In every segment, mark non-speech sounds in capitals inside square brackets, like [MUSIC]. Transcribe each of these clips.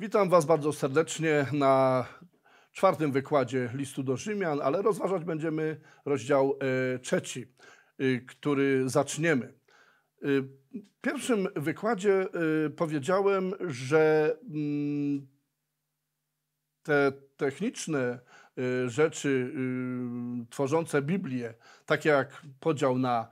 Witam Was bardzo serdecznie na czwartym wykładzie listu do Rzymian, ale rozważać będziemy rozdział e, trzeci, e, który zaczniemy. E, w pierwszym wykładzie powiedziałem, że mm, te techniczne rzeczy tworzące Biblię, takie jak podział na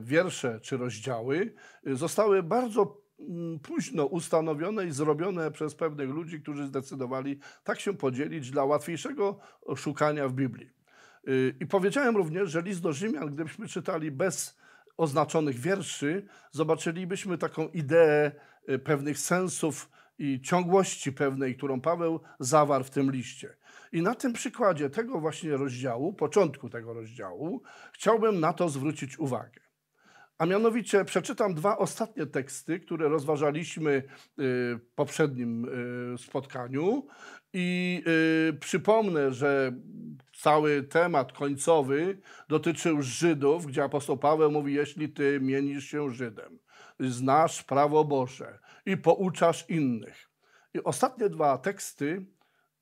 wiersze czy rozdziały, zostały bardzo Mm, późno ustanowione i zrobione przez pewnych ludzi, którzy zdecydowali tak się podzielić dla łatwiejszego szukania w Biblii. Y, I powiedziałem również, że list do Rzymian, gdybyśmy czytali bez oznaczonych wierszy, zobaczylibyśmy taką ideę y, pewnych sensów i ciągłości pewnej, którą Paweł zawarł w tym liście. I na tym przykładzie tego właśnie rozdziału, początku tego rozdziału, chciałbym na to zwrócić uwagę. A mianowicie przeczytam dwa ostatnie teksty, które rozważaliśmy y, w poprzednim y, spotkaniu. I y, przypomnę, że cały temat końcowy dotyczył Żydów, gdzie apostoł Paweł mówi: Jeśli ty mienisz się Żydem, znasz prawo Boże i pouczasz innych. I ostatnie dwa teksty,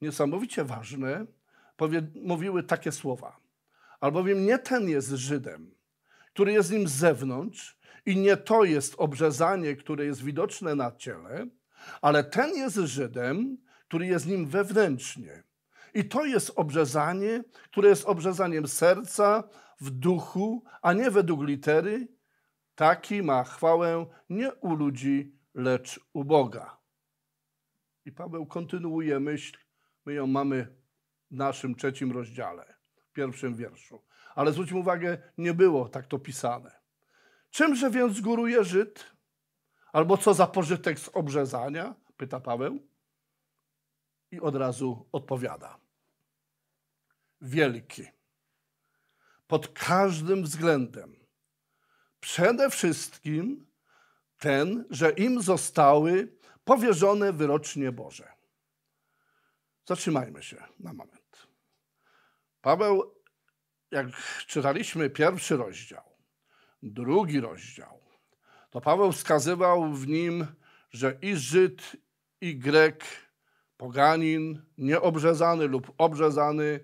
niesamowicie ważne, mówiły takie słowa. Albowiem nie ten jest Żydem który jest nim z zewnątrz i nie to jest obrzezanie, które jest widoczne na ciele, ale ten jest Żydem, który jest nim wewnętrznie. I to jest obrzezanie, które jest obrzezaniem serca w duchu, a nie według litery. Taki ma chwałę nie u ludzi, lecz u Boga. I Paweł kontynuuje myśl, my ją mamy w naszym trzecim rozdziale, pierwszym wierszu. Ale zwróćmy uwagę, nie było tak to pisane. Czymże więc góruje Żyd? Albo co za pożytek z obrzezania? Pyta Paweł. I od razu odpowiada. Wielki. Pod każdym względem. Przede wszystkim ten, że im zostały powierzone wyrocznie Boże. Zatrzymajmy się na moment. Paweł jak czytaliśmy pierwszy rozdział, drugi rozdział, to Paweł wskazywał w nim, że i Żyd, i Grek, poganin, nieobrzezany lub obrzezany,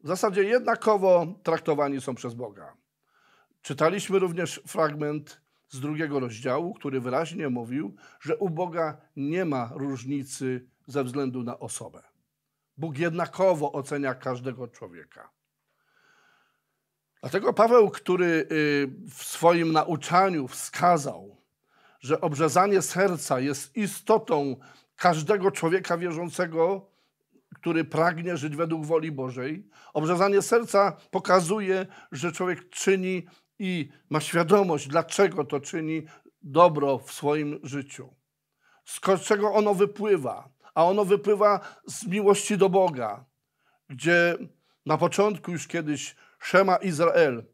w zasadzie jednakowo traktowani są przez Boga. Czytaliśmy również fragment z drugiego rozdziału, który wyraźnie mówił, że u Boga nie ma różnicy ze względu na osobę. Bóg jednakowo ocenia każdego człowieka. Dlatego Paweł, który y, w swoim nauczaniu wskazał, że obrzezanie serca jest istotą każdego człowieka wierzącego, który pragnie żyć według woli Bożej. Obrzezanie serca pokazuje, że człowiek czyni i ma świadomość, dlaczego to czyni dobro w swoim życiu. Z czego ono wypływa? A ono wypływa z miłości do Boga, gdzie na początku już kiedyś Szema Izrael.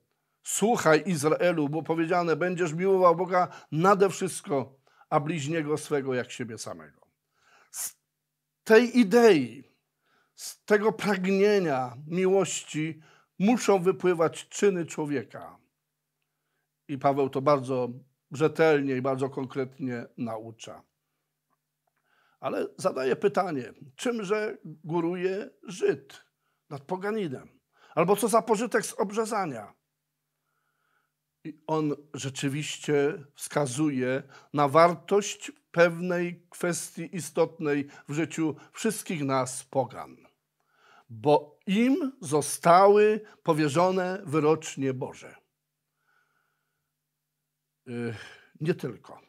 Słuchaj Izraelu, bo powiedziane, będziesz miłował Boga nade wszystko, a bliźniego swego jak siebie samego. Z tej idei, z tego pragnienia miłości muszą wypływać czyny człowieka. I Paweł to bardzo rzetelnie i bardzo konkretnie naucza. Ale zadaje pytanie, czymże góruje Żyd nad poganinem? Albo co za pożytek z obrzezania. I on rzeczywiście wskazuje na wartość pewnej kwestii istotnej w życiu wszystkich nas, pogan. Bo im zostały powierzone wyrocznie Boże. Yy, nie tylko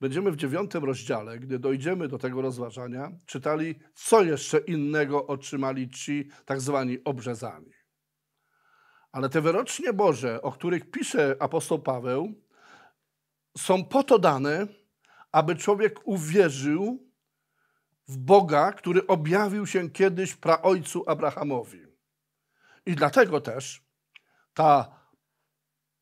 będziemy w dziewiątym rozdziale, gdy dojdziemy do tego rozważania, czytali, co jeszcze innego otrzymali ci tak zwani obrzezani. Ale te wyrocznie Boże, o których pisze apostoł Paweł, są po to dane, aby człowiek uwierzył w Boga, który objawił się kiedyś praojcu Abrahamowi. I dlatego też ta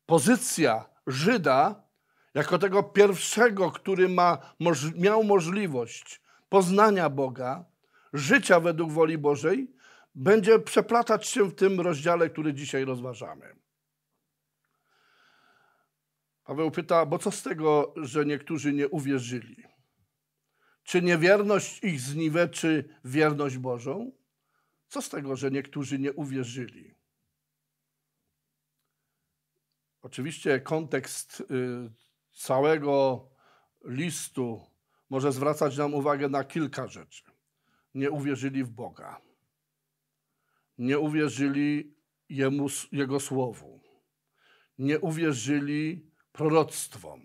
pozycja Żyda jako tego pierwszego, który ma, moż, miał możliwość poznania Boga, życia według woli Bożej, będzie przeplatać się w tym rozdziale, który dzisiaj rozważamy. Paweł pyta, bo co z tego, że niektórzy nie uwierzyli? Czy niewierność ich zniweczy wierność Bożą? Co z tego, że niektórzy nie uwierzyli? Oczywiście kontekst y, całego listu może zwracać nam uwagę na kilka rzeczy. Nie uwierzyli w Boga. Nie uwierzyli jemu, Jego słowu. Nie uwierzyli proroctwom.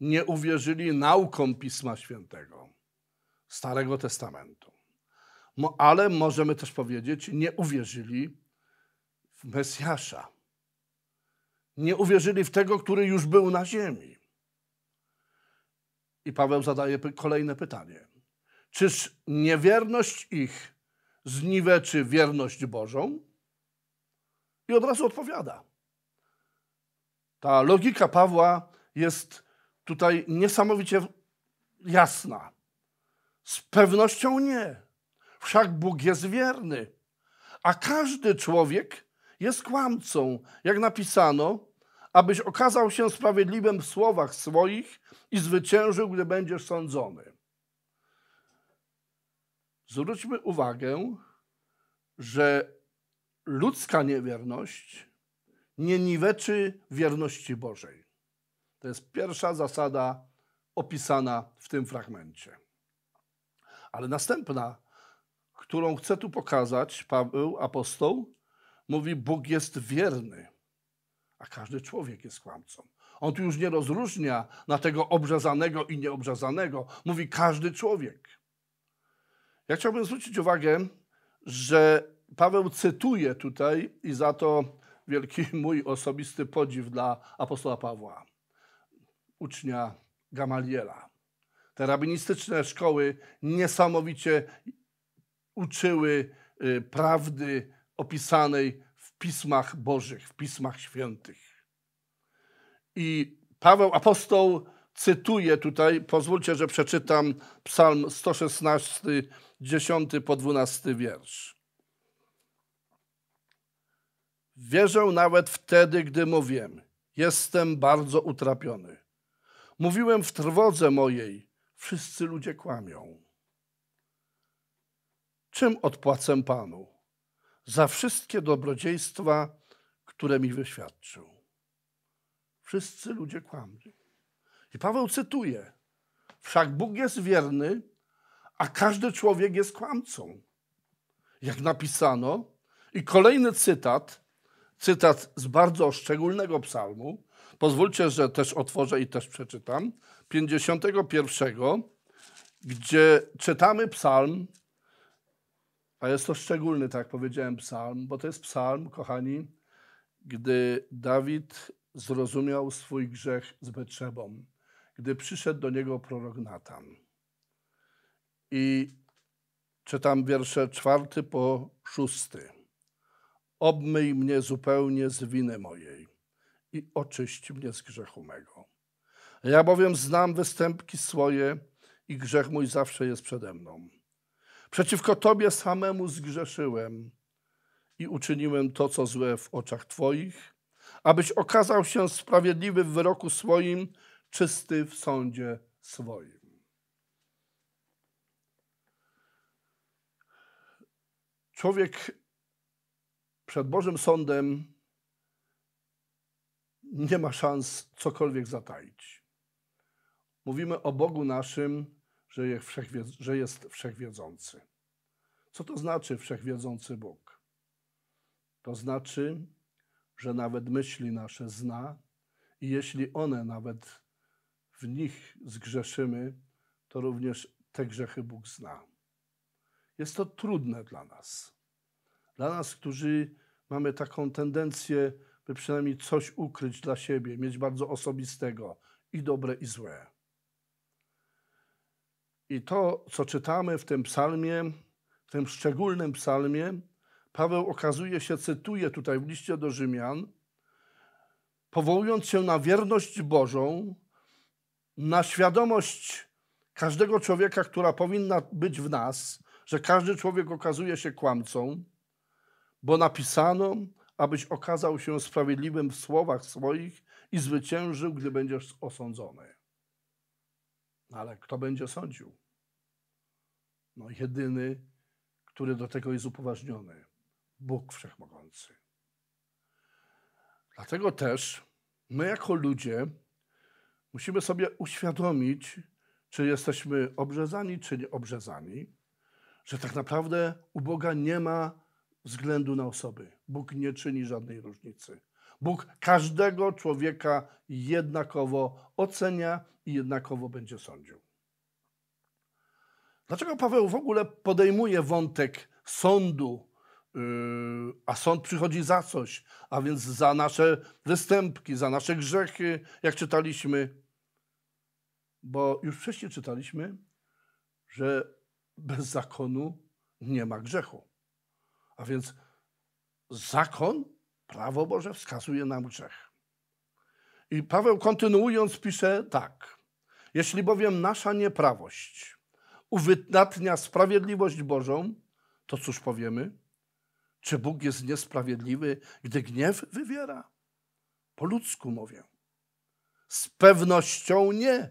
Nie uwierzyli naukom Pisma Świętego, Starego Testamentu. ale możemy też powiedzieć, nie uwierzyli w Mesjasza. Nie uwierzyli w tego, który już był na ziemi. I Paweł zadaje kolejne pytanie. Czyż niewierność ich zniweczy wierność Bożą? I od razu odpowiada. Ta logika Pawła jest tutaj niesamowicie jasna. Z pewnością nie. Wszak Bóg jest wierny, a każdy człowiek jest kłamcą, jak napisano abyś okazał się sprawiedliwym w słowach swoich i zwyciężył, gdy będziesz sądzony. Zwróćmy uwagę, że ludzka niewierność nie niweczy wierności Bożej. To jest pierwsza zasada opisana w tym fragmencie. Ale następna, którą chcę tu pokazać, Paweł, apostoł, mówi: Bóg jest wierny. A każdy człowiek jest kłamcą. On tu już nie rozróżnia na tego obrzezanego i nieobrzezanego. Mówi każdy człowiek. Ja chciałbym zwrócić uwagę, że Paweł cytuje tutaj i za to wielki [LAUGHS] mój osobisty podziw dla apostoła Pawła, ucznia Gamaliela. Te rabinistyczne szkoły niesamowicie uczyły y, prawdy opisanej pismach bożych, w pismach świętych. I Paweł apostoł cytuje tutaj, pozwólcie, że przeczytam Psalm 116, 10 po 12 wiersz. Wierzę nawet wtedy, gdy mówię, jestem bardzo utrapiony. Mówiłem w trwodze mojej, wszyscy ludzie kłamią. Czym odpłacę Panu? za wszystkie dobrodziejstwa, które mi wyświadczył. Wszyscy ludzie kłamli. I Paweł cytuje: Wszak Bóg jest wierny, a każdy człowiek jest kłamcą. Jak napisano, i kolejny cytat, cytat z bardzo szczególnego psalmu. Pozwólcie, że też otworzę i też przeczytam. 51, gdzie czytamy psalm a jest to szczególny, tak powiedziałem, psalm, bo to jest psalm, kochani, gdy Dawid zrozumiał swój grzech z Betrzebą, gdy przyszedł do niego prorok Natan. I czytam wiersze czwarty po szósty. Obmyj mnie zupełnie z winy mojej i oczyść mnie z grzechu mego. Ja bowiem znam występki swoje i grzech mój zawsze jest przede mną. Przeciwko Tobie samemu zgrzeszyłem i uczyniłem to, co złe w oczach Twoich, abyś okazał się sprawiedliwy w wyroku swoim, czysty w sądzie swoim. Człowiek przed Bożym Sądem nie ma szans cokolwiek zataić. Mówimy o Bogu naszym, że jest, że jest wszechwiedzący. Co to znaczy wszechwiedzący Bóg? To znaczy, że nawet myśli nasze zna i jeśli one nawet w nich zgrzeszymy, to również te grzechy Bóg zna. Jest to trudne dla nas. Dla nas, którzy mamy taką tendencję, by przynajmniej coś ukryć dla siebie, mieć bardzo osobistego i dobre i złe. I to, co czytamy w tym psalmie, w tym szczególnym psalmie, Paweł okazuje się, cytuje tutaj w liście do Rzymian, powołując się na wierność Bożą, na świadomość każdego człowieka, która powinna być w nas, że każdy człowiek okazuje się kłamcą, bo napisano, abyś okazał się sprawiedliwym w słowach swoich i zwyciężył, gdy będziesz osądzony. Ale kto będzie sądził? No jedyny, który do tego jest upoważniony. Bóg Wszechmogący. Dlatego też my jako ludzie musimy sobie uświadomić, czy jesteśmy obrzezani, czy nie obrzezani, że tak naprawdę u Boga nie ma względu na osoby. Bóg nie czyni żadnej różnicy. Bóg każdego człowieka jednakowo ocenia i jednakowo będzie sądził. Dlaczego Paweł w ogóle podejmuje wątek sądu, yy, a sąd przychodzi za coś, a więc za nasze występki, za nasze grzechy, jak czytaliśmy? Bo już wcześniej czytaliśmy, że bez zakonu nie ma grzechu. A więc zakon Prawo Boże wskazuje nam grzech. I Paweł kontynuując pisze tak. Jeśli bowiem nasza nieprawość uwydatnia sprawiedliwość Bożą, to cóż powiemy? Czy Bóg jest niesprawiedliwy, gdy gniew wywiera? Po ludzku mówię. Z pewnością nie.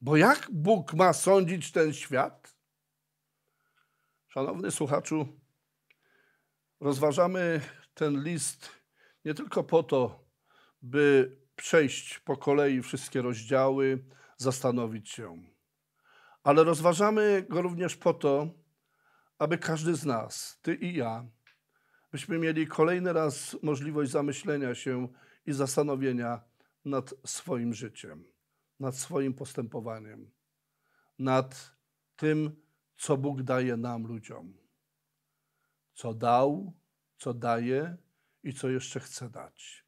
Bo jak Bóg ma sądzić ten świat? Szanowny słuchaczu, rozważamy ten list nie tylko po to, by przejść po kolei wszystkie rozdziały, zastanowić się, ale rozważamy go również po to, aby każdy z nas, ty i ja, byśmy mieli kolejny raz możliwość zamyślenia się i zastanowienia nad swoim życiem, nad swoim postępowaniem, nad tym, co Bóg daje nam ludziom, co dał co daje i co jeszcze chce dać.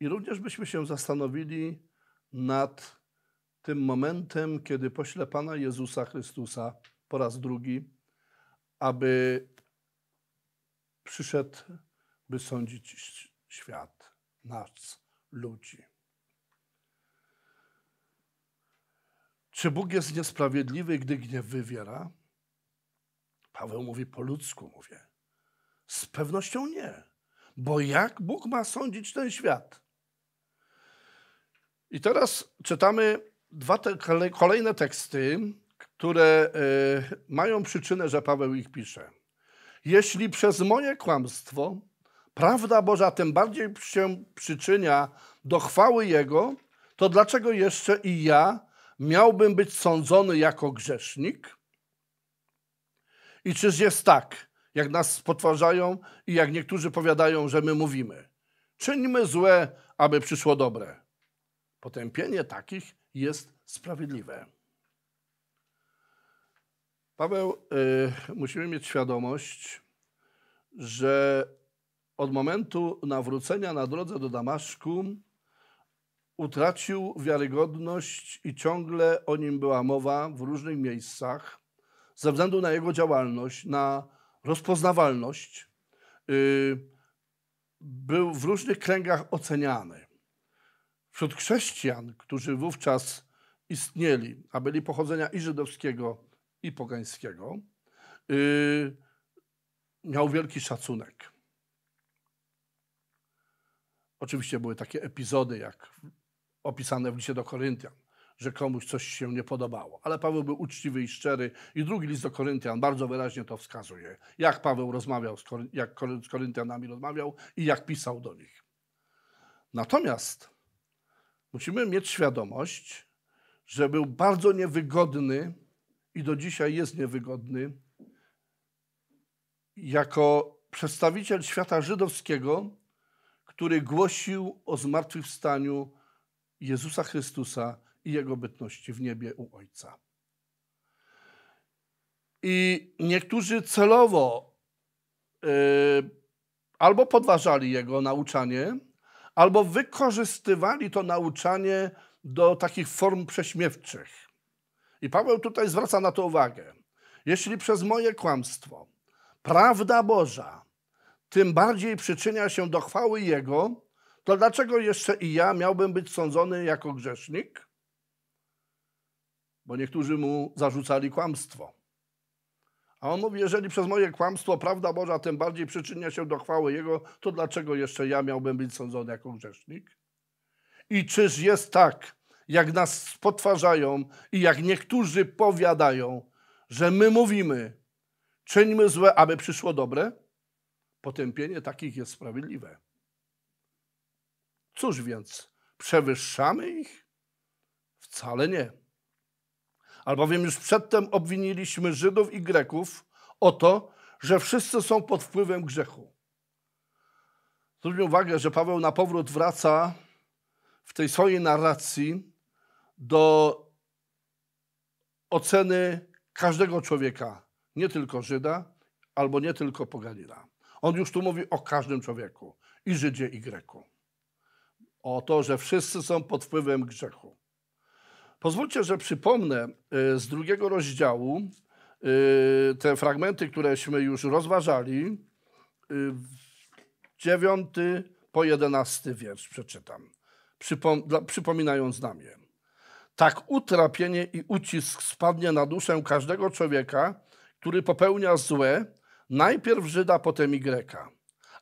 I również byśmy się zastanowili nad tym momentem, kiedy pośle Pana Jezusa Chrystusa po raz drugi, aby przyszedł, by sądzić świat, nas, ludzi. Czy Bóg jest niesprawiedliwy, gdy gniew wywiera? Paweł mówi po ludzku, mówię. Z pewnością nie. Bo jak Bóg ma sądzić ten świat? I teraz czytamy dwa te kolejne teksty, które y, mają przyczynę, że Paweł ich pisze. Jeśli przez moje kłamstwo prawda Boża tym bardziej się przyczynia do chwały Jego, to dlaczego jeszcze i ja miałbym być sądzony jako grzesznik? I czyż jest tak, jak nas spotwarzają i jak niektórzy powiadają, że my mówimy. Czyńmy złe, aby przyszło dobre. Potępienie takich jest sprawiedliwe. Paweł, yy, musimy mieć świadomość, że od momentu nawrócenia na drodze do Damaszku utracił wiarygodność i ciągle o nim była mowa w różnych miejscach ze względu na jego działalność, na rozpoznawalność, y, był w różnych kręgach oceniany. Wśród chrześcijan, którzy wówczas istnieli, a byli pochodzenia i żydowskiego, i pogańskiego, y, miał wielki szacunek. Oczywiście były takie epizody, jak opisane w liście do Koryntian, że komuś coś się nie podobało. Ale Paweł był uczciwy i szczery i drugi list do Koryntian bardzo wyraźnie to wskazuje. Jak Paweł rozmawiał, z Kory jak z Koryntianami rozmawiał i jak pisał do nich. Natomiast musimy mieć świadomość, że był bardzo niewygodny i do dzisiaj jest niewygodny jako przedstawiciel świata żydowskiego, który głosił o zmartwychwstaniu Jezusa Chrystusa i Jego bytności w niebie u Ojca. I niektórzy celowo yy, albo podważali Jego nauczanie, albo wykorzystywali to nauczanie do takich form prześmiewczych. I Paweł tutaj zwraca na to uwagę. Jeśli przez moje kłamstwo prawda Boża tym bardziej przyczynia się do chwały Jego, to dlaczego jeszcze i ja miałbym być sądzony jako grzesznik? bo niektórzy mu zarzucali kłamstwo. A on mówi, jeżeli przez moje kłamstwo prawda Boża tym bardziej przyczynia się do chwały Jego, to dlaczego jeszcze ja miałbym być sądzony jako grzesznik? I czyż jest tak, jak nas spotwarzają i jak niektórzy powiadają, że my mówimy, czyńmy złe, aby przyszło dobre? Potępienie takich jest sprawiedliwe. Cóż więc, przewyższamy ich? Wcale nie albowiem już przedtem obwiniliśmy Żydów i Greków o to, że wszyscy są pod wpływem grzechu. Zwróćmy uwagę, że Paweł na powrót wraca w tej swojej narracji do oceny każdego człowieka, nie tylko Żyda albo nie tylko Poganina. On już tu mówi o każdym człowieku, i Żydzie, i Greku. O to, że wszyscy są pod wpływem grzechu. Pozwólcie, że przypomnę y, z drugiego rozdziału y, te fragmenty, któreśmy już rozważali. Y, dziewiąty po jedenasty wiersz przeczytam, przypom dla, przypominając nam je. Tak utrapienie i ucisk spadnie na duszę każdego człowieka, który popełnia złe, najpierw Żyda, potem i Greka.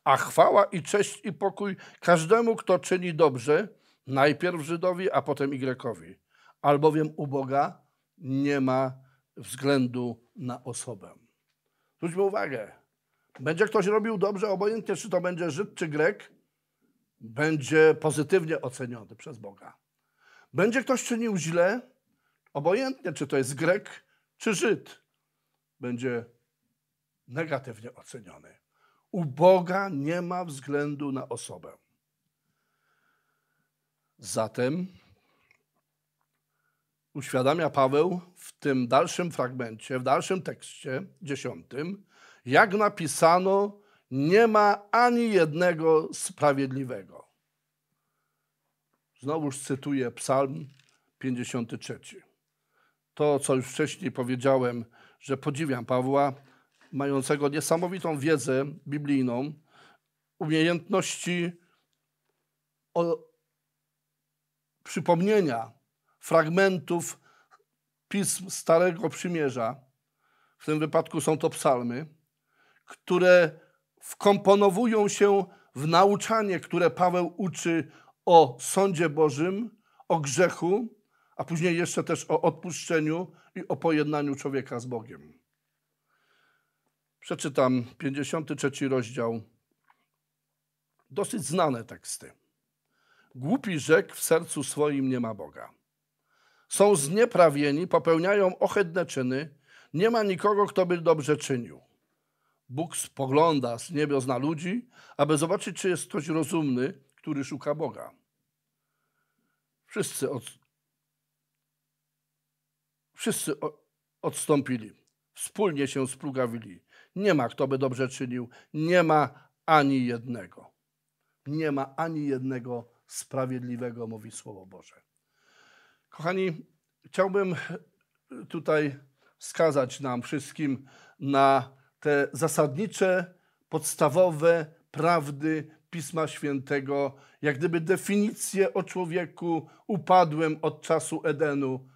A chwała i cześć i pokój każdemu, kto czyni dobrze, najpierw Żydowi, a potem Y albowiem u Boga nie ma względu na osobę. Zwróćmy uwagę, będzie ktoś robił dobrze, obojętnie czy to będzie Żyd czy Grek, będzie pozytywnie oceniony przez Boga. Będzie ktoś czynił źle, obojętnie czy to jest Grek czy Żyd, będzie negatywnie oceniony. U Boga nie ma względu na osobę. Zatem uświadamia Paweł w tym dalszym fragmencie, w dalszym tekście dziesiątym, jak napisano, nie ma ani jednego sprawiedliwego. Znowuż cytuję Psalm 53. To, co już wcześniej powiedziałem, że podziwiam Pawła, mającego niesamowitą wiedzę biblijną, umiejętności przypomnienia fragmentów pism Starego Przymierza, w tym wypadku są to psalmy, które wkomponowują się w nauczanie, które Paweł uczy o sądzie Bożym, o grzechu, a później jeszcze też o odpuszczeniu i o pojednaniu człowieka z Bogiem. Przeczytam 53 rozdział. Dosyć znane teksty. Głupi rzek w sercu swoim nie ma Boga są znieprawieni, popełniają ohydne czyny, nie ma nikogo, kto by dobrze czynił. Bóg spogląda z niebios na ludzi, aby zobaczyć, czy jest ktoś rozumny, który szuka Boga. Wszyscy, od... Wszyscy odstąpili, wspólnie się splugawili. Nie ma, kto by dobrze czynił, nie ma ani jednego. Nie ma ani jednego sprawiedliwego, mówi Słowo Boże. Kochani, chciałbym tutaj wskazać nam wszystkim na te zasadnicze, podstawowe prawdy Pisma Świętego, jak gdyby definicję o człowieku upadłym od czasu Edenu.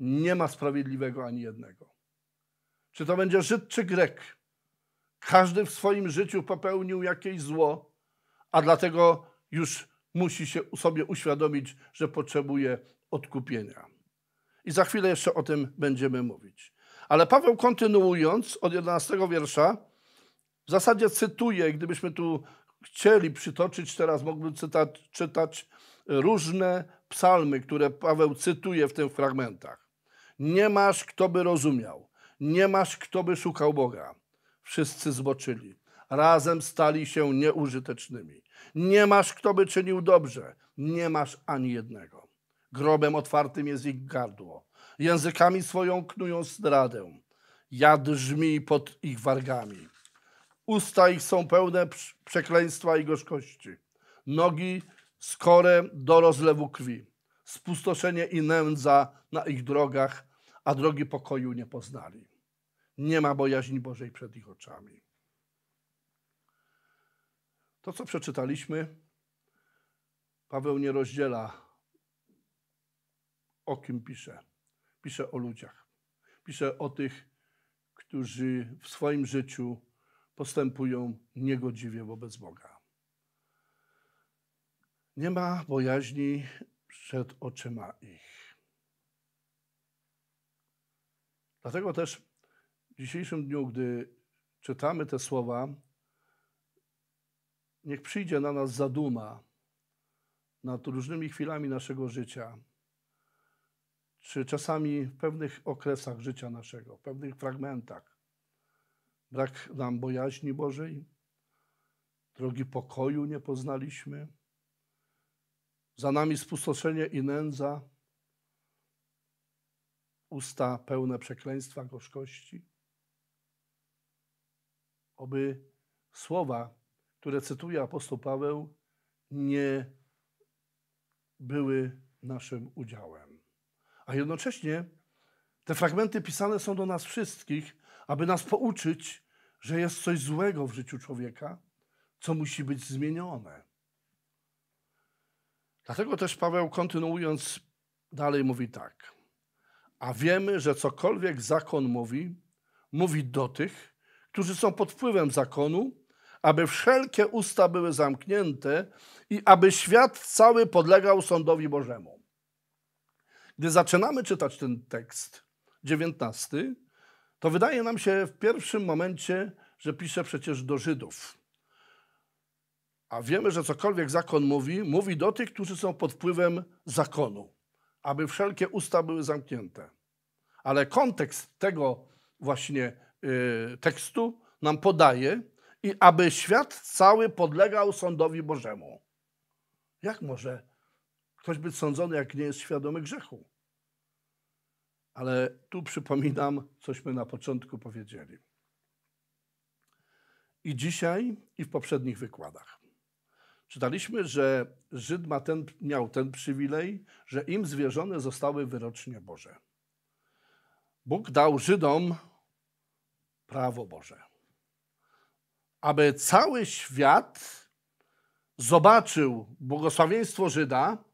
Nie ma sprawiedliwego ani jednego. Czy to będzie Żyd czy Grek? Każdy w swoim życiu popełnił jakieś zło, a dlatego już musi się sobie uświadomić, że potrzebuje odkupienia. I za chwilę jeszcze o tym będziemy mówić. Ale Paweł kontynuując od 11 wiersza, w zasadzie cytuje, gdybyśmy tu chcieli przytoczyć, teraz mógłbym cytać, czytać różne psalmy, które Paweł cytuje w tych fragmentach. Nie masz, kto by rozumiał, nie masz, kto by szukał Boga. Wszyscy zboczyli, razem stali się nieużytecznymi. Nie masz, kto by czynił dobrze, nie masz ani jednego grobem otwartym jest ich gardło. Językami swoją knują zdradę. Jad żmi pod ich wargami. Usta ich są pełne przekleństwa i gorzkości. Nogi skore do rozlewu krwi. Spustoszenie i nędza na ich drogach, a drogi pokoju nie poznali. Nie ma bojaźni Bożej przed ich oczami. To, co przeczytaliśmy, Paweł nie rozdziela o kim piszę. Piszę o ludziach. Piszę o tych, którzy w swoim życiu postępują niegodziwie wobec Boga. Nie ma bojaźni przed oczyma ich. Dlatego też w dzisiejszym dniu, gdy czytamy te słowa, niech przyjdzie na nas zaduma nad różnymi chwilami naszego życia czy czasami w pewnych okresach życia naszego, w pewnych fragmentach brak nam bojaźni Bożej, drogi pokoju nie poznaliśmy, za nami spustoszenie i nędza, usta pełne przekleństwa, gorzkości. Oby słowa, które cytuje apostoł Paweł, nie były naszym udziałem a jednocześnie te fragmenty pisane są do nas wszystkich, aby nas pouczyć, że jest coś złego w życiu człowieka, co musi być zmienione. Dlatego też Paweł, kontynuując dalej, mówi tak. A wiemy, że cokolwiek zakon mówi, mówi do tych, którzy są pod wpływem zakonu, aby wszelkie usta były zamknięte i aby świat cały podlegał sądowi Bożemu. Gdy zaczynamy czytać ten tekst, 19, to wydaje nam się w pierwszym momencie, że pisze przecież do Żydów. A wiemy, że cokolwiek zakon mówi, mówi do tych, którzy są pod wpływem zakonu, aby wszelkie usta były zamknięte. Ale kontekst tego właśnie yy, tekstu nam podaje, i aby świat cały podlegał sądowi Bożemu. Jak może Ktoś być sądzony, jak nie jest świadomy grzechu. Ale tu przypominam, cośmy na początku powiedzieli. I dzisiaj, i w poprzednich wykładach. Czytaliśmy, że Żyd ma ten, miał ten przywilej, że im zwierzone zostały wyrocznie Boże. Bóg dał Żydom prawo Boże, aby cały świat zobaczył błogosławieństwo Żyda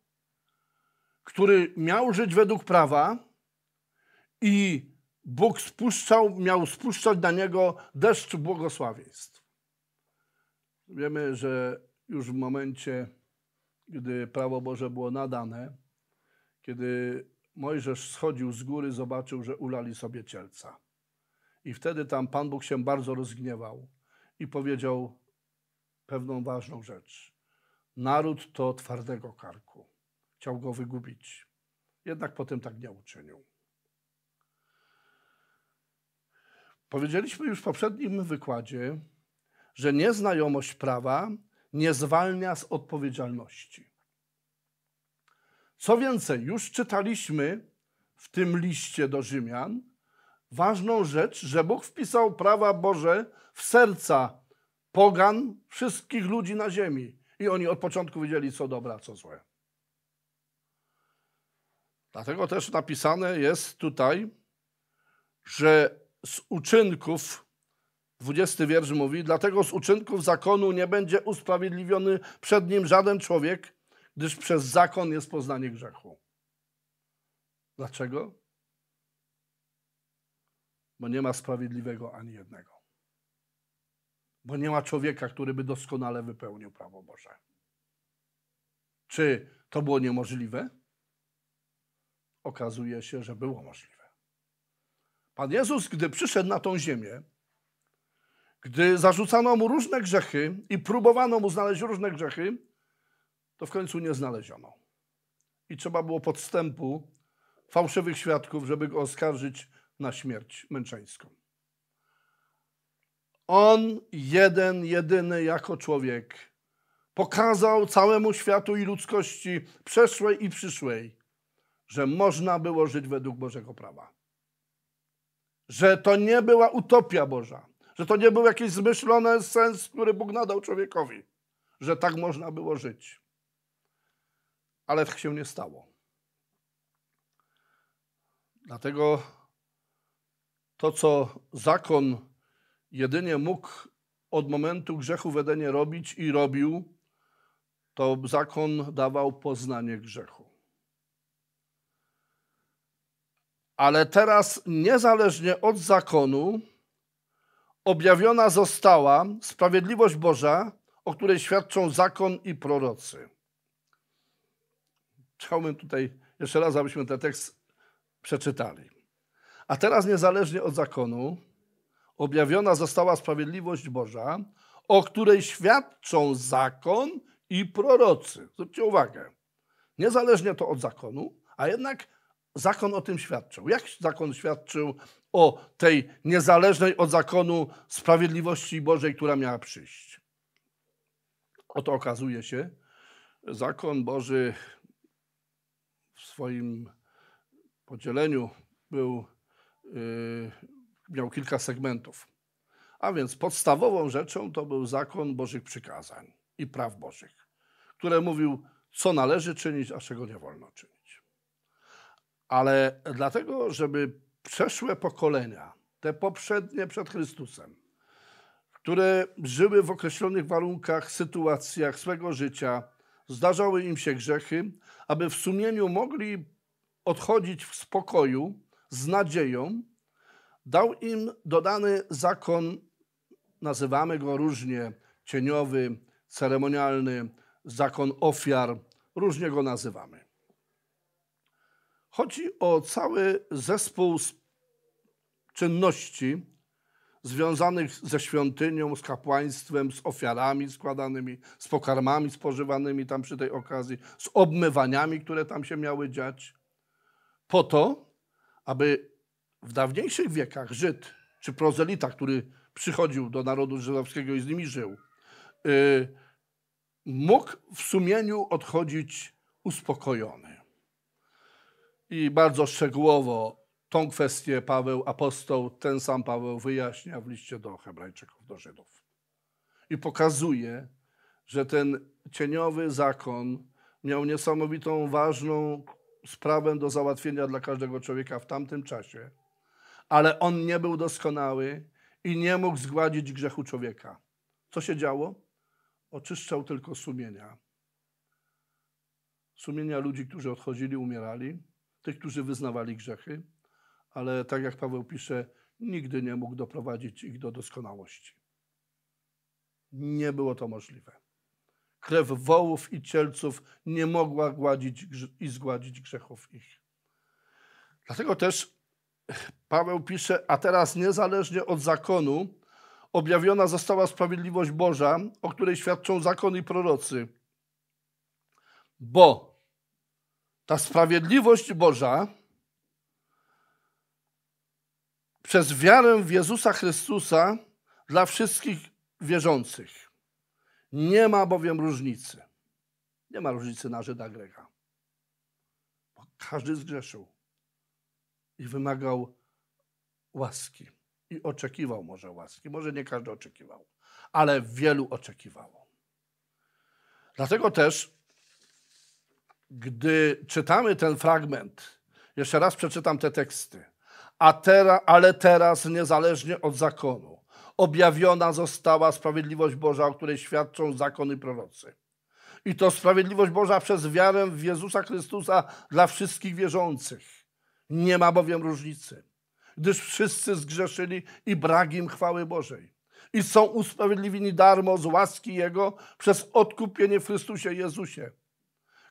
który miał żyć według prawa i Bóg spuszczał, miał spuszczać na niego deszcz błogosławieństw. Wiemy, że już w momencie, gdy prawo Boże było nadane, kiedy Mojżesz schodził z góry, zobaczył, że ulali sobie cielca. I wtedy tam Pan Bóg się bardzo rozgniewał i powiedział pewną ważną rzecz. Naród to twardego karku. Chciał go wygubić. Jednak potem tak nie uczynił. Powiedzieliśmy już w poprzednim wykładzie, że nieznajomość prawa nie zwalnia z odpowiedzialności. Co więcej, już czytaliśmy w tym liście do Rzymian ważną rzecz, że Bóg wpisał prawa Boże w serca pogan wszystkich ludzi na ziemi. I oni od początku wiedzieli, co dobra, co złe. Dlatego też napisane jest tutaj, że z uczynków, 20 wiersz mówi, dlatego z uczynków zakonu nie będzie usprawiedliwiony przed nim żaden człowiek, gdyż przez zakon jest poznanie grzechu. Dlaczego? Bo nie ma sprawiedliwego ani jednego. Bo nie ma człowieka, który by doskonale wypełnił prawo Boże. Czy to było niemożliwe? okazuje się, że było możliwe. Pan Jezus, gdy przyszedł na tą ziemię, gdy zarzucano mu różne grzechy i próbowano mu znaleźć różne grzechy, to w końcu nie znaleziono. I trzeba było podstępu fałszywych świadków, żeby go oskarżyć na śmierć męczeńską. On, jeden, jedyny jako człowiek, pokazał całemu światu i ludzkości przeszłej i przyszłej, że można było żyć według Bożego prawa. Że to nie była utopia Boża, że to nie był jakiś zmyślony sens, który Bóg nadał człowiekowi, że tak można było żyć. Ale tak się nie stało. Dlatego to, co zakon jedynie mógł od momentu grzechu w Edenie robić i robił, to zakon dawał poznanie grzechu. Ale teraz, niezależnie od zakonu, objawiona została sprawiedliwość Boża, o której świadczą zakon i prorocy. Chciałbym tutaj jeszcze raz, abyśmy ten tekst przeczytali. A teraz, niezależnie od zakonu, objawiona została sprawiedliwość Boża, o której świadczą zakon i prorocy. Zwróćcie uwagę. Niezależnie to od zakonu, a jednak zakon o tym świadczył. Jak zakon świadczył o tej niezależnej od zakonu sprawiedliwości Bożej, która miała przyjść? Oto okazuje się, zakon Boży w swoim podzieleniu był, yy, miał kilka segmentów. A więc podstawową rzeczą to był zakon Bożych przykazań i praw Bożych, które mówił, co należy czynić, a czego nie wolno czynić ale dlatego, żeby przeszłe pokolenia, te poprzednie przed Chrystusem, które żyły w określonych warunkach, sytuacjach swego życia, zdarzały im się grzechy, aby w sumieniu mogli odchodzić w spokoju, z nadzieją, dał im dodany zakon, nazywamy go różnie, cieniowy, ceremonialny, zakon ofiar, różnie go nazywamy. Chodzi o cały zespół czynności związanych ze świątynią, z kapłaństwem, z ofiarami składanymi, z pokarmami spożywanymi tam przy tej okazji, z obmywaniami, które tam się miały dziać, po to, aby w dawniejszych wiekach Żyd czy prozelita, który przychodził do narodu żydowskiego i z nimi żył, y, mógł w sumieniu odchodzić uspokojony. I bardzo szczegółowo tą kwestię Paweł, apostoł, ten sam Paweł wyjaśnia w liście do Hebrajczyków, do Żydów. I pokazuje, że ten cieniowy zakon miał niesamowitą, ważną sprawę do załatwienia dla każdego człowieka w tamtym czasie, ale on nie był doskonały i nie mógł zgładzić grzechu człowieka. Co się działo? Oczyszczał tylko sumienia. Sumienia ludzi, którzy odchodzili, umierali, tych, którzy wyznawali grzechy, ale tak jak Paweł pisze, nigdy nie mógł doprowadzić ich do doskonałości. Nie było to możliwe. Krew wołów i cielców nie mogła gładzić i zgładzić grzechów ich. Dlatego też Paweł pisze, a teraz niezależnie od zakonu objawiona została sprawiedliwość Boża, o której świadczą zakon i prorocy. Bo ta sprawiedliwość Boża przez wiarę w Jezusa Chrystusa dla wszystkich wierzących. Nie ma bowiem różnicy. Nie ma różnicy na Żyda Greka. Bo każdy zgrzeszył i wymagał łaski. I oczekiwał może łaski. Może nie każdy oczekiwał, ale wielu oczekiwało. Dlatego też gdy czytamy ten fragment, jeszcze raz przeczytam te teksty, a tera, ale teraz niezależnie od zakonu objawiona została sprawiedliwość Boża, o której świadczą zakony prorocy. I to sprawiedliwość Boża przez wiarę w Jezusa Chrystusa dla wszystkich wierzących. Nie ma bowiem różnicy, gdyż wszyscy zgrzeszyli i brak im chwały Bożej. I są usprawiedliwieni darmo z łaski Jego przez odkupienie w Chrystusie Jezusie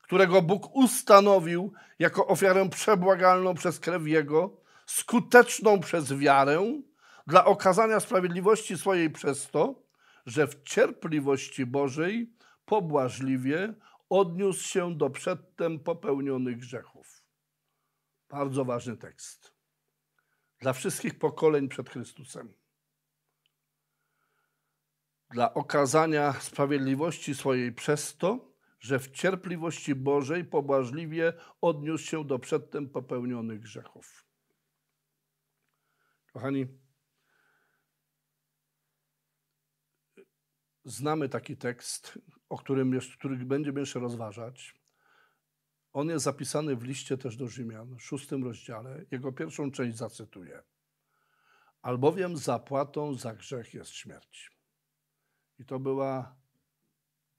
którego Bóg ustanowił jako ofiarę przebłagalną przez krew Jego, skuteczną przez wiarę, dla okazania sprawiedliwości swojej przez to, że w cierpliwości Bożej pobłażliwie odniósł się do przedtem popełnionych grzechów. Bardzo ważny tekst. Dla wszystkich pokoleń przed Chrystusem. Dla okazania sprawiedliwości swojej przez to, że w cierpliwości Bożej pobłażliwie odniósł się do przedtem popełnionych grzechów. Kochani, znamy taki tekst, o którym jeszcze, który będziemy jeszcze rozważać. On jest zapisany w liście też do Rzymian, w szóstym rozdziale. Jego pierwszą część zacytuję. Albowiem zapłatą za grzech jest śmierć. I to była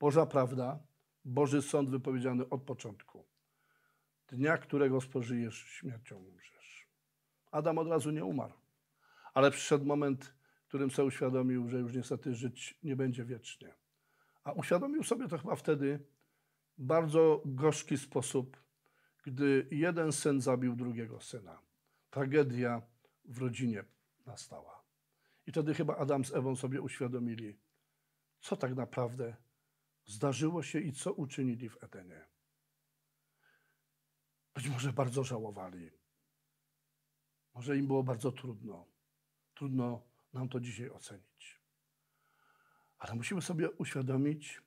Boża prawda, Boży sąd wypowiedziany od początku. Dnia, którego spożyjesz, śmiercią umrzesz. Adam od razu nie umarł, ale przyszedł moment, w którym sobie uświadomił, że już niestety żyć nie będzie wiecznie. A uświadomił sobie to chyba wtedy bardzo gorzki sposób, gdy jeden syn zabił drugiego syna. Tragedia w rodzinie nastała. I wtedy chyba Adam z Ewą sobie uświadomili, co tak naprawdę zdarzyło się i co uczynili w Edenie. Być może bardzo żałowali. Może im było bardzo trudno. Trudno nam to dzisiaj ocenić. Ale musimy sobie uświadomić,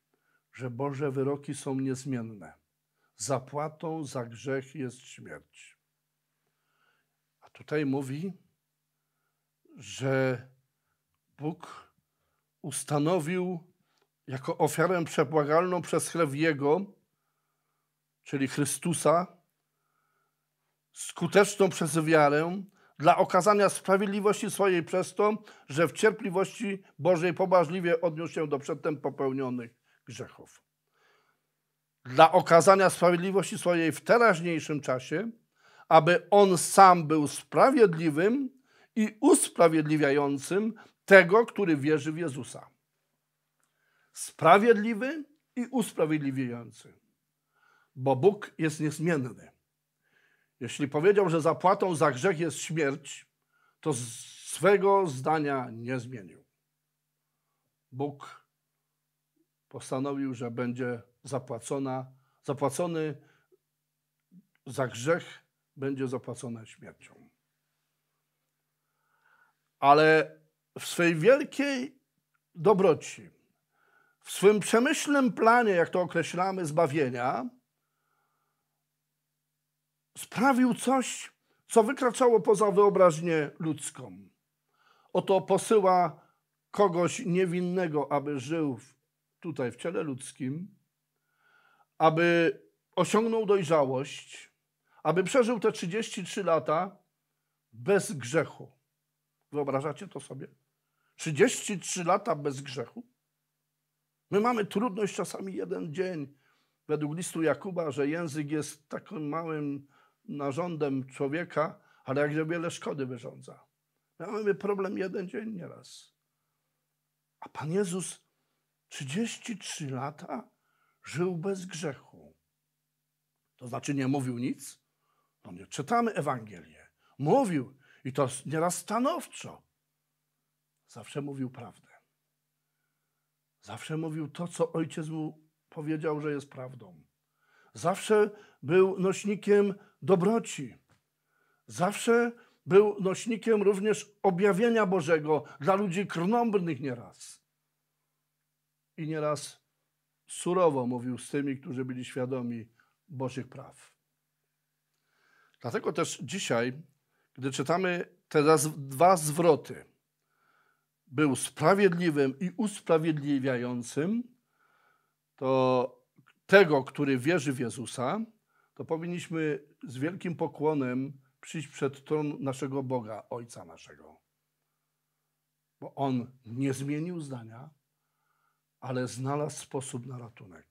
że Boże wyroki są niezmienne. Zapłatą za grzech jest śmierć. A tutaj mówi, że Bóg ustanowił jako ofiarę przebłagalną przez krew Jego, czyli Chrystusa, skuteczną przez wiarę, dla okazania sprawiedliwości swojej przez to, że w cierpliwości Bożej pobażliwie odniósł się do przedtem popełnionych grzechów. Dla okazania sprawiedliwości swojej w teraźniejszym czasie, aby On sam był sprawiedliwym i usprawiedliwiającym tego, który wierzy w Jezusa sprawiedliwy i usprawiedliwiający, bo Bóg jest niezmienny. Jeśli powiedział, że zapłatą za grzech jest śmierć, to swego zdania nie zmienił. Bóg postanowił, że będzie zapłacona, zapłacony za grzech będzie zapłacona śmiercią. Ale w swej wielkiej dobroci w swym przemyślnym planie, jak to określamy, zbawienia, sprawił coś, co wykraczało poza wyobraźnię ludzką. Oto posyła kogoś niewinnego, aby żył tutaj w ciele ludzkim, aby osiągnął dojrzałość, aby przeżył te 33 lata bez grzechu. Wyobrażacie to sobie? 33 lata bez grzechu? My mamy trudność czasami jeden dzień. Według listu Jakuba, że język jest takim małym narządem człowieka, ale jakże wiele szkody wyrządza. My mamy problem jeden dzień nieraz. A Pan Jezus 33 lata żył bez grzechu. To znaczy nie mówił nic? No nie, czytamy Ewangelię. Mówił i to nieraz stanowczo. Zawsze mówił prawdę. Zawsze mówił to, co ojciec mu powiedział, że jest prawdą. Zawsze był nośnikiem dobroci. Zawsze był nośnikiem również objawienia Bożego dla ludzi krnąbrnych nieraz. I nieraz surowo mówił z tymi, którzy byli świadomi Bożych praw. Dlatego też dzisiaj, gdy czytamy te dwa zwroty, był sprawiedliwym i usprawiedliwiającym, to tego, który wierzy w Jezusa, to powinniśmy z wielkim pokłonem przyjść przed tron naszego Boga, Ojca naszego. Bo On nie zmienił zdania, ale znalazł sposób na ratunek.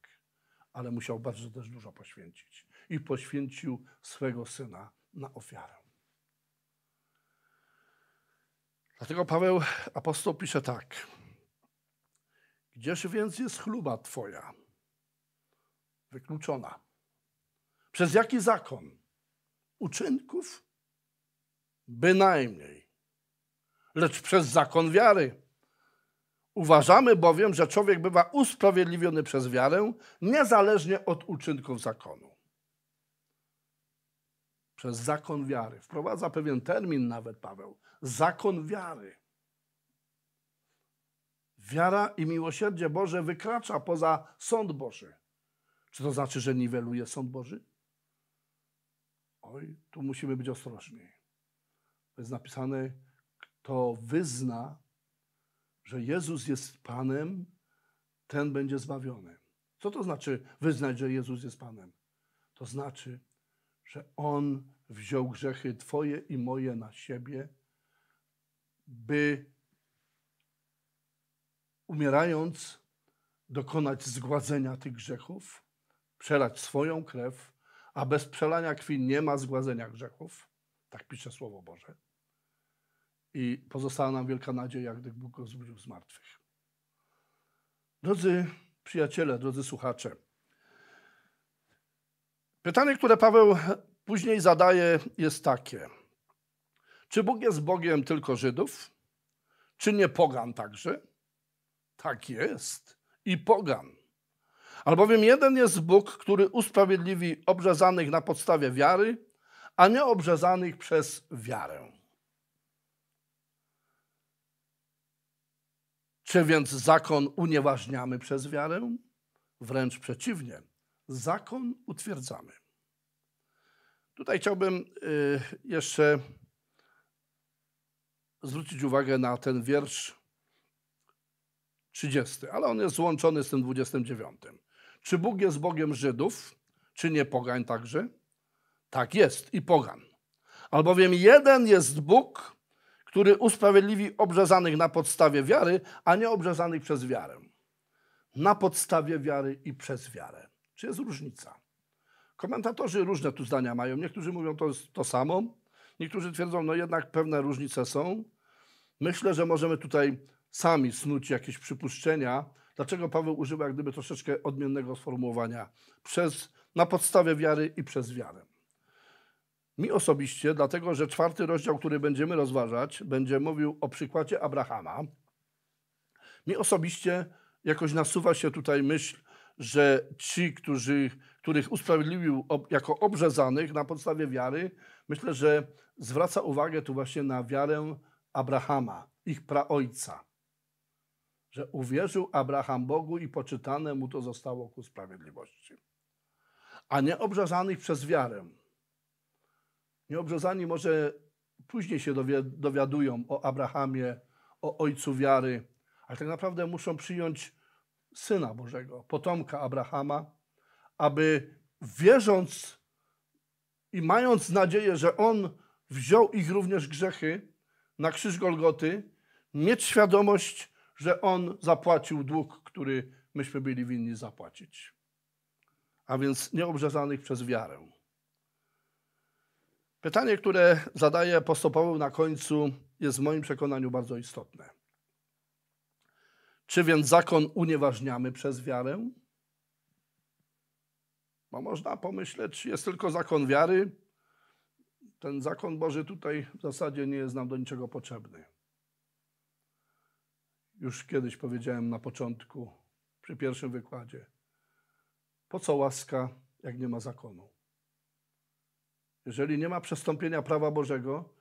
Ale musiał bardzo też dużo poświęcić. I poświęcił swego syna na ofiarę. Dlatego Paweł apostoł pisze tak. Gdzież więc jest chluba Twoja? Wykluczona. Przez jaki zakon? Uczynków? Bynajmniej. Lecz przez zakon wiary. Uważamy bowiem, że człowiek bywa usprawiedliwiony przez wiarę, niezależnie od uczynków zakonu przez zakon wiary. Wprowadza pewien termin nawet Paweł. Zakon wiary. Wiara i miłosierdzie Boże wykracza poza sąd Boży. Czy to znaczy, że niweluje sąd Boży? Oj, tu musimy być ostrożni. jest napisane, kto wyzna, że Jezus jest Panem, ten będzie zbawiony. Co to znaczy wyznać, że Jezus jest Panem? To znaczy, że On wziął grzechy Twoje i moje na siebie, by umierając dokonać zgładzenia tych grzechów, przelać swoją krew, a bez przelania krwi nie ma zgładzenia grzechów. Tak pisze Słowo Boże. I pozostała nam wielka nadzieja, gdy Bóg go zbudził z martwych. Drodzy przyjaciele, drodzy słuchacze, Pytanie, które Paweł później zadaje, jest takie: Czy Bóg jest Bogiem tylko Żydów? Czy nie Pogan także? Tak jest. I Pogan. Albowiem jeden jest Bóg, który usprawiedliwi obrzezanych na podstawie wiary, a nie obrzezanych przez wiarę. Czy więc zakon unieważniamy przez wiarę? Wręcz przeciwnie zakon utwierdzamy. Tutaj chciałbym y, jeszcze zwrócić uwagę na ten wiersz 30, ale on jest złączony z tym 29. Czy Bóg jest Bogiem Żydów, czy nie pogań także? Tak jest i pogan. Albowiem jeden jest Bóg, który usprawiedliwi obrzezanych na podstawie wiary, a nie obrzezanych przez wiarę. Na podstawie wiary i przez wiarę. Czy jest różnica? Komentatorzy różne tu zdania mają. Niektórzy mówią to to samo, niektórzy twierdzą, no jednak pewne różnice są. Myślę, że możemy tutaj sami snuć jakieś przypuszczenia, dlaczego Paweł używa jak gdyby troszeczkę odmiennego sformułowania przez, na podstawie wiary i przez wiarę. Mi osobiście, dlatego że czwarty rozdział, który będziemy rozważać, będzie mówił o przykładzie Abrahama. Mi osobiście jakoś nasuwa się tutaj myśl że ci, którzy, których usprawiedliwił jako obrzezanych na podstawie wiary, myślę, że zwraca uwagę tu właśnie na wiarę Abrahama, ich praojca. Że uwierzył Abraham Bogu i poczytane mu to zostało ku sprawiedliwości. A nie obrzezanych przez wiarę. Nieobrzezani może później się dowiadują o Abrahamie, o ojcu wiary, ale tak naprawdę muszą przyjąć Syna Bożego, potomka Abrahama, aby wierząc i mając nadzieję, że On wziął ich również grzechy na krzyż Golgoty, mieć świadomość, że On zapłacił dług, który myśmy byli winni zapłacić. A więc nieobrzezanych przez wiarę. Pytanie, które zadaje apostoł Paweł na końcu, jest w moim przekonaniu bardzo istotne. Czy więc zakon unieważniamy przez wiarę? Bo można pomyśleć, jest tylko zakon wiary. Ten zakon Boży tutaj w zasadzie nie jest nam do niczego potrzebny. Już kiedyś powiedziałem na początku, przy pierwszym wykładzie, po co łaska, jak nie ma zakonu? Jeżeli nie ma przestąpienia prawa Bożego,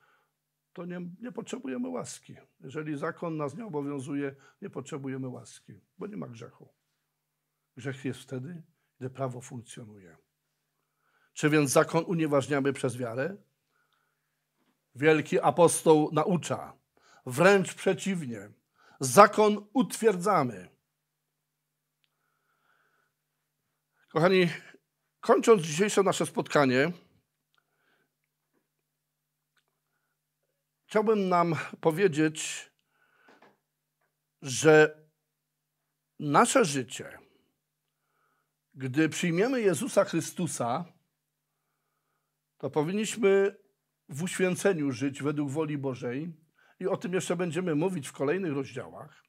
to nie, nie, potrzebujemy łaski. Jeżeli zakon nas nie obowiązuje, nie potrzebujemy łaski, bo nie ma grzechu. Grzech jest wtedy, gdy prawo funkcjonuje. Czy więc zakon unieważniamy przez wiarę? Wielki apostoł naucza, wręcz przeciwnie, zakon utwierdzamy. Kochani, kończąc dzisiejsze nasze spotkanie, chciałbym nam powiedzieć, że nasze życie, gdy przyjmiemy Jezusa Chrystusa, to powinniśmy w uświęceniu żyć według woli Bożej i o tym jeszcze będziemy mówić w kolejnych rozdziałach,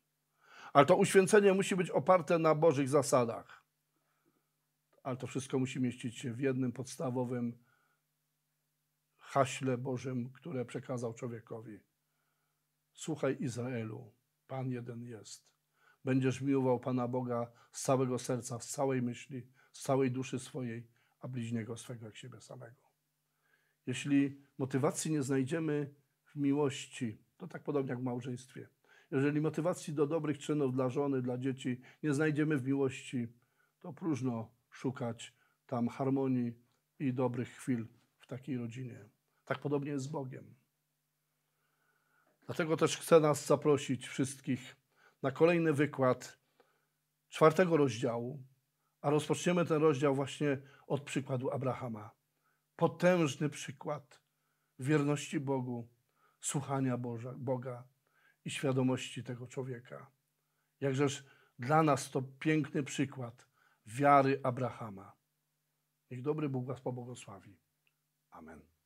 ale to uświęcenie musi być oparte na Bożych zasadach. Ale to wszystko musi mieścić się w jednym podstawowym haśle Bożym, które przekazał człowiekowi. Słuchaj Izraelu, Pan jeden jest. Będziesz miłował Pana Boga z całego serca, z całej myśli, z całej duszy swojej, a bliźniego swego jak siebie samego. Jeśli motywacji nie znajdziemy w miłości, to tak podobnie jak w małżeństwie. Jeżeli motywacji do dobrych czynów dla żony, dla dzieci nie znajdziemy w miłości, to próżno szukać tam harmonii i dobrych chwil w takiej rodzinie. Tak podobnie jest z Bogiem. Dlatego też chcę nas zaprosić wszystkich na kolejny wykład czwartego rozdziału, a rozpoczniemy ten rozdział właśnie od przykładu Abrahama. Potężny przykład wierności Bogu, słuchania Boża, Boga i świadomości tego człowieka. Jakżeż dla nas to piękny przykład wiary Abrahama. Niech dobry Bóg Was pobłogosławi. Amen.